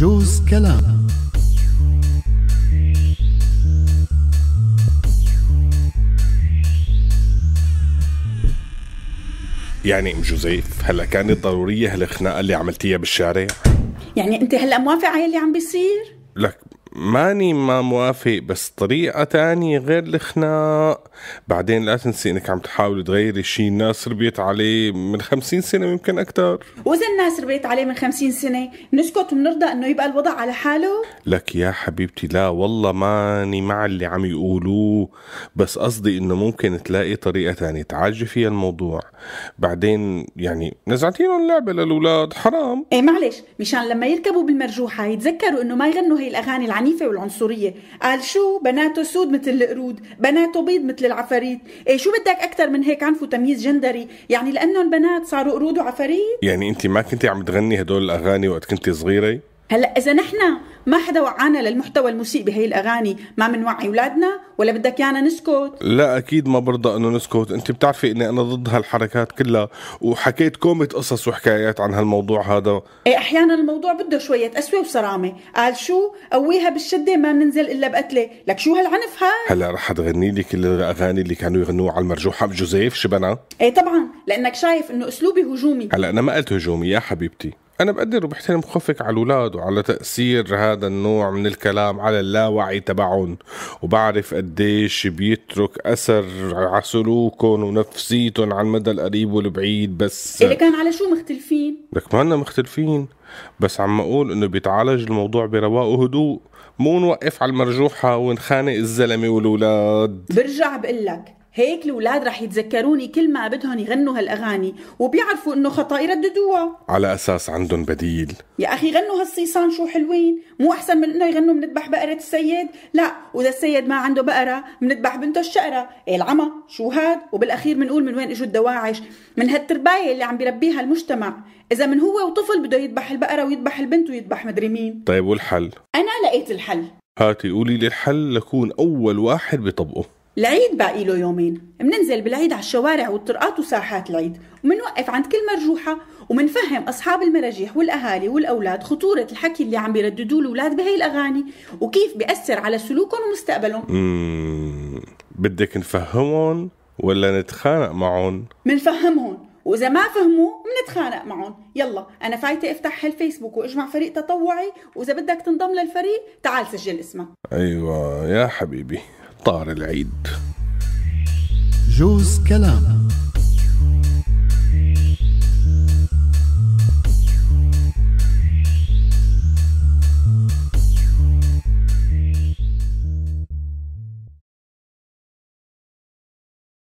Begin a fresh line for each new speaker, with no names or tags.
جوز كلام
يعني ام جوزيف هلا كانت ضروريه هالخناقه اللي عملتيها بالشارع
يعني انت هلا موافق على اللي عم بيصير
لك ماني ما موافق بس طريقة تانية غير الخناق بعدين لا تنسي انك عم تحاولي تغيري شيء الناس ربيت عليه من خمسين سنة ممكن أكتر
وإذا الناس ربيت عليه من خمسين سنة نسكت ونرضى إنه يبقى الوضع على حاله
لك يا حبيبتي لا والله ماني مع اللي عم يقولوه بس قصدي إنه ممكن تلاقي طريقة تانية تعالجي فيها الموضوع بعدين يعني نزعتينهم اللعبة للأولاد حرام
إيه معلش مشان لما يركبوا بالمرجوحة يتذكروا إنه ما يغنوا هي الأغاني العنيفة العنيفة والعنصرية قال شو بناته سود مثل القرود بناته بيض مثل العفاريت إيه شو بدك أكثر من هيك عنف وتمييز جندري يعني لأنه البنات صاروا قرود وعفاريت
يعني أنت ما كنتي عم تغني هدول الأغاني وقت كنتي صغيرة
هلا اذا نحن ما حدا وعانا للمحتوى المسيء بهي الاغاني ما بنوعي اولادنا ولا بدك يانا نسكت
لا اكيد ما برضى انه نسكت انت بتعرفي اني انا ضد هالحركات كلها وحكيت كومة قصص وحكايات عن هالموضوع هذا
ايه احيانا الموضوع بده شويه قسوه وصرامه قال شو قويها بالشده ما بننزل الا بقتله لك شو هالعنف هاي
هلا رح تغني لي كل الاغاني اللي كانوا يغنوها على المرجوحه بجوزيف شبنا
ايه طبعا لانك شايف انه اسلوبي هجومي
هلا انا ما قلت هجومي يا حبيبتي أنا بقدر وبحترم خوفك على الأولاد وعلى تأثير هذا النوع من الكلام على اللاوعي تبعهم وبعرف قديش بيترك أثر على سلوكهم ونفسيتهم على المدى القريب والبعيد بس اللي
كان على شو مختلفين؟
لك ما مختلفين بس عم أقول إنه بيتعالج الموضوع برواق وهدوء مو نوقف على المرجوحة ونخانق الزلمة والولاد
برجع بقول لك هيك الاولاد رح يتذكروني كل ما بدهم يغنوا هالاغاني وبيعرفوا انه خطا يرددوها
على اساس عندهم بديل
يا اخي غنوا هالصيصان شو حلوين مو احسن من انه يغنوا بنذبح بقره السيد لا واذا السيد ما عنده بقره بنذبح بنته الشقره إيه العمى شو هاد وبالاخير بنقول من وين اجوا الدواعش من هالتربايه اللي عم بيربيها المجتمع اذا من هو وطفل بده يذبح البقره ويذبح البنت ويذبح مدري مين
طيب والحل
انا لقيت الحل
هاتي قولي لي الحل لكون اول واحد بطبقه
العيد باقي له يومين مننزل بالعيد على الشوارع والطرقات وساحات العيد ومنوقف عند كل مرجوحة ومنفهم أصحاب المراجيح والأهالي والأولاد خطورة الحكي اللي عم بيرددوه الأولاد بهي الأغاني وكيف بيأثر على سلوكهم ومستقبلهم
بدك نفهمهم ولا نتخانق معهم؟
منفهمهم وإذا ما فهموا بنتخانق معهم يلا أنا فايتة افتح هالفيسبوك واجمع فريق تطوعي وإذا بدك تنضم للفريق تعال سجل اسمك
أيوة يا حبيبي أمطار العيد
جوز كلام